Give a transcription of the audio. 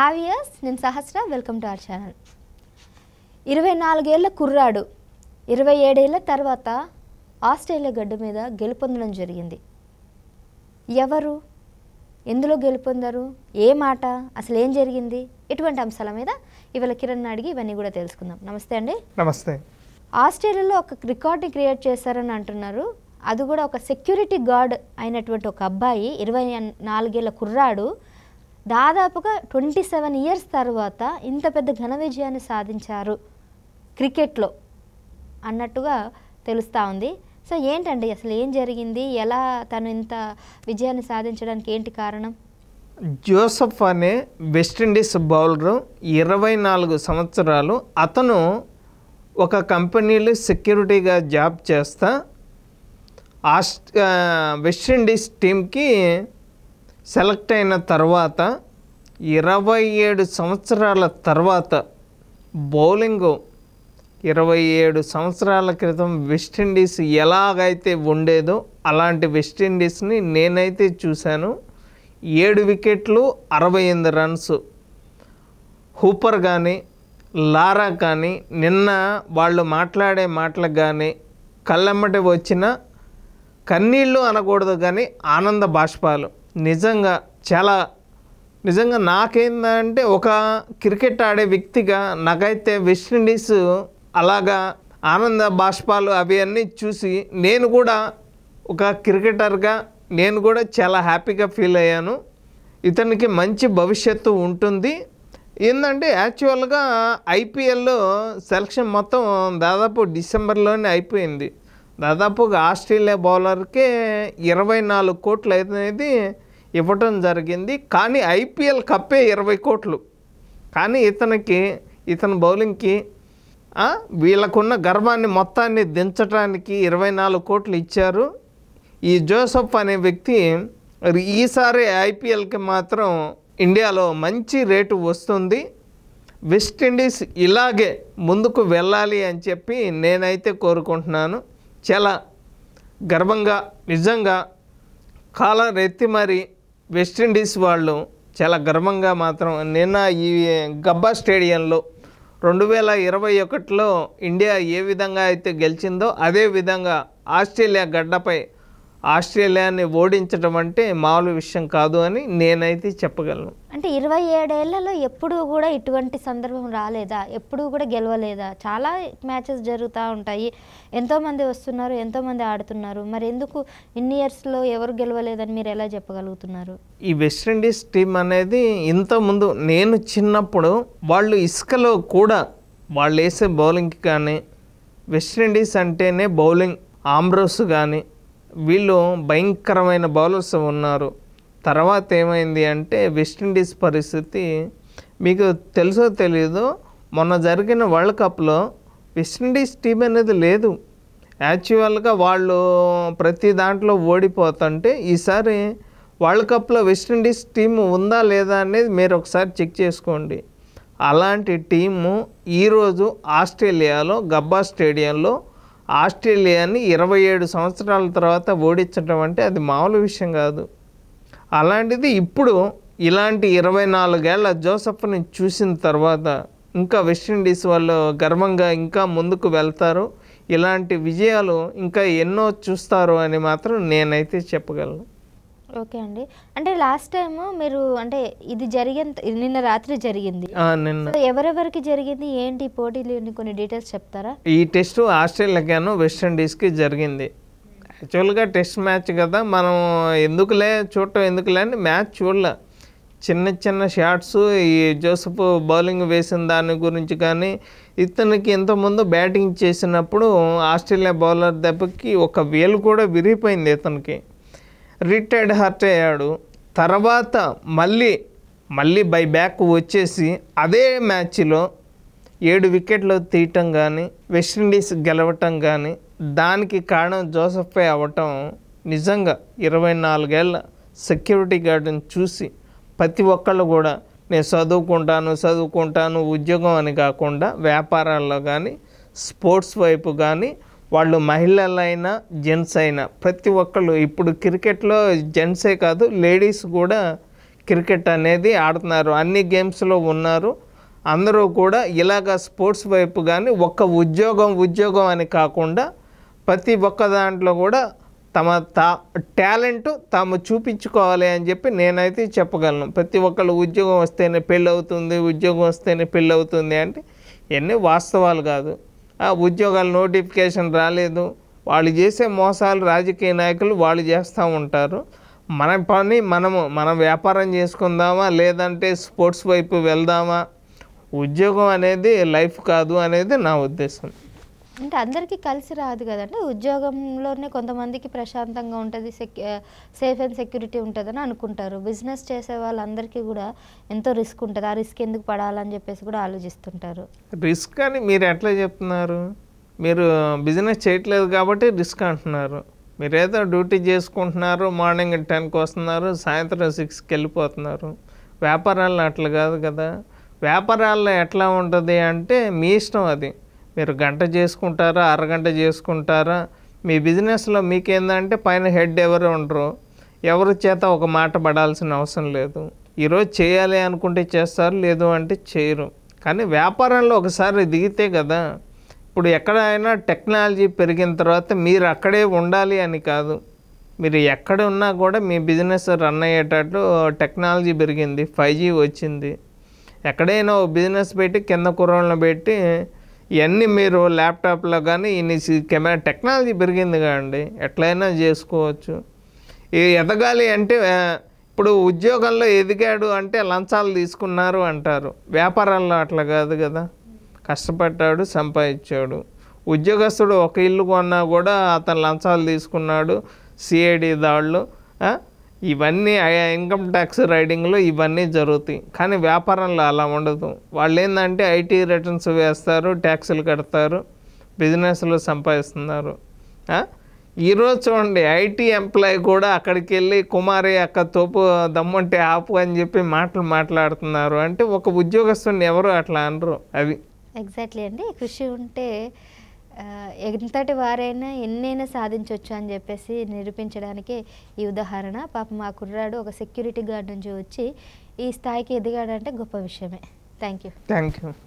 హ్యావియర్స్ నేను Sahasra welcome to our channel ఇరవై నాలుగేళ్ల కుర్రాడు ఇరవై ఏడేళ్ల తర్వాత ఆస్ట్రేలియా గడ్డ మీద గెలుపొందడం జరిగింది ఎవరు ఎందులో గెలుపొందరు ఏ మాట అసలు ఏం జరిగింది ఇటువంటి అంశాల మీద ఇవాళ కిరణ్ అడిగి ఇవన్నీ కూడా తెలుసుకుందాం నమస్తే అండి నమస్తే ఆస్ట్రేలియాలో ఒక రికార్డ్ని క్రియేట్ చేశారని అంటున్నారు అది కూడా ఒక సెక్యూరిటీ గార్డ్ అయినటువంటి ఒక అబ్బాయి ఇరవై నాలుగేళ్ల కుర్రాడు దాదాపుగా ట్వంటీ సెవెన్ ఇయర్స్ తర్వాత ఇంత పెద్ద ఘన విజయాన్ని సాధించారు క్రికెట్లో అన్నట్టుగా తెలుస్తూ ఉంది సో ఏంటండి అసలు ఏం జరిగింది ఎలా తను ఇంత విజయాన్ని సాధించడానికి ఏంటి కారణం జోసఫ్ అనే వెస్టిండీస్ బౌలర్ ఇరవై నాలుగు సంవత్సరాలు అతను ఒక కంపెనీలో సెక్యూరిటీగా జాబ్ చేస్తా ఆస్ట్ వెస్టిండీస్ టీంకి సెలెక్ట్ అయిన తర్వాత ఇరవై ఏడు సంవత్సరాల తర్వాత బౌలింగ్ ఇరవై ఏడు సంవత్సరాల క్రితం వెస్టిండీస్ ఎలాగైతే ఉండేదో అలాంటి వెస్టిండీస్ని నేనైతే చూశాను ఏడు వికెట్లు అరవై ఎనిమిది రన్స్ హూపర్ కానీ లారా కానీ నిన్న వాళ్ళు మాట్లాడే మాటలకు కానీ కళ్ళెమ్మటి వచ్చిన కన్నీళ్ళు అనకూడదు కానీ ఆనంద బాష్పాలు నిజంగా చాలా నిజంగా నాకేందంటే ఒక క్రికెట్ ఆడే వ్యక్తిగా నాకైతే వెస్టిండీస్ అలాగా ఆనంద బాష్పాలు అవి అన్నీ చూసి నేను కూడా ఒక క్రికెటర్గా నేను కూడా చాలా హ్యాపీగా ఫీల్ అయ్యాను ఇతనికి మంచి భవిష్యత్తు ఉంటుంది ఏంటంటే యాక్చువల్గా ఐపీఎల్లో సెలక్షన్ మొత్తం దాదాపు డిసెంబర్లోనే అయిపోయింది దాదాపుగా ఆస్ట్రేలియా బౌలర్కి ఇరవై నాలుగు కోట్లు అనేది ఇవ్వటం జరిగింది కానీ ఐపీఎల్ కప్పే ఇరవై కోట్లు కానీ ఇతనికి ఇతని బౌలింగ్కి వీళ్ళకున్న గర్వాన్ని మొత్తాన్ని దించడానికి ఇరవై నాలుగు కోట్లు ఇచ్చారు ఈ జోసఫ్ అనే వ్యక్తి ఈసారి ఐపీఎల్కి మాత్రం ఇండియాలో మంచి రేటు వస్తుంది వెస్టిండీస్ ఇలాగే ముందుకు వెళ్ళాలి అని చెప్పి నేనైతే కోరుకుంటున్నాను చాలా గర్వంగా నిజంగా కాలం రెత్తి మరి వెస్టిండీస్ వాళ్ళు చాలా గర్వంగా మాత్రం నిన్న ఈ గబ్బా స్టేడియంలో రెండు వేల ఇరవై ఒకటిలో ఇండియా ఏ విధంగా అయితే గెలిచిందో అదే విధంగా ఆస్ట్రేలియా గడ్డపై ఆస్ట్రేలియాని ఓడించడం అంటే మామూలు విషయం కాదు అని నేనైతే చెప్పగలను అంటే ఇరవై ఏడేళ్లలో ఎప్పుడు కూడా ఇటువంటి సందర్భం రాలేదా ఎప్పుడూ కూడా గెలవలేదా చాలా మ్యాచెస్ జరుగుతూ ఉంటాయి ఎంతోమంది వస్తున్నారు ఎంతోమంది ఆడుతున్నారు మరి ఎందుకు ఇన్ని ఇయర్స్లో ఎవరు గెలవలేదని మీరు ఎలా చెప్పగలుగుతున్నారు ఈ వెస్టిండీస్ టీం అనేది ఇంతకుముందు నేను చిన్నప్పుడు వాళ్ళు ఇసుకలో కూడా వాళ్ళు వేసే బౌలింగ్కి కానీ వెస్టిండీస్ అంటేనే బౌలింగ్ ఆమ్రోస్ కానీ వీళ్ళు భయంకరమైన బౌలర్స్ ఉన్నారు తర్వాత ఏమైంది అంటే వెస్టిండీస్ పరిస్థితి మీకు తెలుసో తెలీదు మొన్న జరిగిన వరల్డ్ కప్లో వెస్టిండీస్ టీం అనేది లేదు యాక్చువల్గా వాళ్ళు ప్రతి దాంట్లో ఓడిపోతుంటే ఈసారి వరల్డ్ కప్లో వెస్టిండీస్ టీం ఉందా లేదా అనేది మీరు ఒకసారి చెక్ చేసుకోండి అలాంటి టీము ఈరోజు ఆస్ట్రేలియాలో గబ్బా స్టేడియంలో ఆస్ట్రేలియాని ఇరవై ఏడు సంవత్సరాల తర్వాత ఓడించడం అంటే అది మామూలు విషయం కాదు అలాంటిది ఇప్పుడు ఇలాంటి ఇరవై నాలుగేళ్ల జోసఫ్ని చూసిన తర్వాత ఇంకా వెస్టిండీస్ వాళ్ళు గర్వంగా ఇంకా ముందుకు వెళ్తారు ఇలాంటి విజయాలు ఇంకా ఎన్నో చూస్తారు అని మాత్రం నేనైతే చెప్పగలను ఓకే అండి అంటే లాస్ట్ టైం మీరు అంటే ఇది జరిగేంత నిన్న రాత్రి జరిగింది ఎవరెవరికి జరిగింది ఏంటి పోటీలు కొన్ని డీటెయిల్స్ చెప్తారా ఈ టెస్ట్ ఆస్ట్రేలియాగాను వెస్ట్ కి జరిగింది యాక్చువల్గా టెస్ట్ మ్యాచ్ కదా మనం ఎందుకులే చూడటం ఎందుకులే అని మ్యాచ్ చూడలే చిన్న చిన్న షాట్స్ ఈ జోసఫ్ బౌలింగ్ వేసిన దాని గురించి కానీ ఇతనికి ఇంతకుముందు బ్యాటింగ్ చేసినప్పుడు ఆస్ట్రేలియా బౌలర్ దెబ్బకి ఒక వేలు కూడా విరిగిపోయింది ఇతనికి రిటైర్డ్ హార్ట్ అయ్యాడు తర్వాత మళ్ళీ మళ్ళీ బై బ్యాక్ వచ్చేసి అదే మ్యాచ్లో ఏడు వికెట్లు తీయటం కానీ వెస్టిండీస్ గెలవటం కానీ దానికి కారణం జోసఫ్పై అవ్వటం నిజంగా ఇరవై నాలుగేళ్ల సెక్యూరిటీ గార్డుని చూసి ప్రతి ఒక్కళ్ళు కూడా నేను చదువుకుంటాను చదువుకుంటాను ఉద్యోగం అని కాకుండా వ్యాపారాల్లో కానీ స్పోర్ట్స్ వైపు కానీ వాళ్ళు మహిళలైనా జెంట్స్ అయినా ప్రతి ఒక్కళ్ళు ఇప్పుడు క్రికెట్లో జెంట్సే కాదు లేడీస్ కూడా క్రికెట్ అనేది ఆడుతున్నారు అన్ని గేమ్స్లో ఉన్నారు అందరూ కూడా ఇలాగ స్పోర్ట్స్ వైపు కానీ ఒక్క ఉద్యోగం ఉద్యోగం అని కాకుండా ప్రతి ఒక్క దాంట్లో కూడా తమ తా టాలెంట్ తాము చూపించుకోవాలి అని చెప్పి నేనైతే చెప్పగలను ప్రతి ఒక్కళ్ళు ఉద్యోగం వస్తేనే పెళ్ళి అవుతుంది ఉద్యోగం వస్తేనే పెళ్ళి అవుతుంది అంటే ఎన్ని వాస్తవాలు కాదు ఉద్యోగాల నోటిఫికేషన్ రాలేదు వాళ్ళు చేసే మోసాలు రాజకీయ నాయకులు వాళ్ళు చేస్తూ ఉంటారు మన పని మనము మనం వ్యాపారం చేసుకుందామా లేదంటే స్పోర్ట్స్ వైపు వెళ్దామా ఉద్యోగం అనేది లైఫ్ కాదు అనేది నా ఉద్దేశం అంటే అందరికీ కలిసి రాదు కదండి ఉద్యోగంలోనే కొంతమందికి ప్రశాంతంగా ఉంటుంది సేఫ్ అండ్ సెక్యూరిటీ ఉంటుందని అనుకుంటారు బిజినెస్ చేసే వాళ్ళందరికీ కూడా ఎంతో రిస్క్ ఉంటుంది ఆ రిస్క్ ఎందుకు పడాలని చెప్పేసి కూడా ఆలోచిస్తుంటారు రిస్క్ అని మీరు ఎట్లా చెప్తున్నారు మీరు బిజినెస్ చేయట్లేదు కాబట్టి రిస్క్ అంటున్నారు మీరేదో డ్యూటీ చేసుకుంటున్నారు మార్నింగ్ టెన్కి వస్తున్నారు సాయంత్రం సిక్స్కి వెళ్ళిపోతున్నారు వ్యాపారాలు అట్లా కాదు కదా వ్యాపారాల్లో ఎట్లా ఉంటుంది అంటే మీ ఇష్టం అది మీరు గంట చేసుకుంటారా అరగంట చేసుకుంటారా మీ బిజినెస్లో మీకేందంటే పైన హెడ్ ఎవరు ఉండరు ఎవరి చేత ఒక మాట పడాల్సిన అవసరం లేదు ఈరోజు చేయాలి అనుకుంటే చేస్తారు లేదు అంటే చేయరు కానీ వ్యాపారంలో ఒకసారి దిగితే కదా ఇప్పుడు ఎక్కడైనా టెక్నాలజీ పెరిగిన తర్వాత మీరు అక్కడే ఉండాలి అని కాదు మీరు ఎక్కడ ఉన్నా కూడా మీ బిజినెస్ రన్ అయ్యేటట్లు టెక్నాలజీ పెరిగింది ఫైవ్ జీ వచ్చింది ఎక్కడైనా బిజినెస్ పెట్టి కింద కుర్రోళ్ళని పెట్టి ఇవన్నీ మీరు ల్యాప్టాప్లో కానీ ఇన్ని కెమెరా టెక్నాలజీ పెరిగింది కాండి ఎట్లయినా చేసుకోవచ్చు ఇవి ఎదగాలి అంటే ఇప్పుడు ఉద్యోగంలో ఎదిగాడు అంటే లంచాలు తీసుకున్నారు అంటారు వ్యాపారాల్లో అట్లా కాదు కదా కష్టపడ్డాడు సంపాదించాడు ఉద్యోగస్తుడు ఒక ఇల్లు కొన్నా కూడా అతను లంచాలు తీసుకున్నాడు సిఐడి దాళ్ళు ఇవన్నీ ఇన్కమ్ ట్యాక్స్ రైడింగ్లో ఇవన్నీ జరుగుతాయి కానీ వ్యాపారంలో అలా ఉండదు వాళ్ళు ఏంటంటే ఐటీ రిటర్న్స్ వేస్తారు ట్యాక్సులు కడతారు బిజినెస్లో సంపాదిస్తున్నారు ఈరోజు చూడండి ఐటీ ఎంప్లాయ్ కూడా అక్కడికి వెళ్ళి కుమారి అక్క తోపు దమ్ముంటే ఆపు అని చెప్పి మాటలు మాట్లాడుతున్నారు అంటే ఒక ఉద్యోగస్తుని ఎవరు అట్లా అనరు అవి ఎగ్జాక్ట్లీ అండి కృషి ఉంటే ఎంతటి వారైనా ఎన్నైనా సాధించవచ్చు అని చెప్పేసి నిరూపించడానికి ఈ ఉదాహరణ పాప మా కుర్రాడు ఒక సెక్యూరిటీ గార్డ్ నుంచి వచ్చి ఈ స్థాయికి ఎదిగాడంటే గొప్ప విషయమే థ్యాంక్ యూ థ్యాంక్ యూ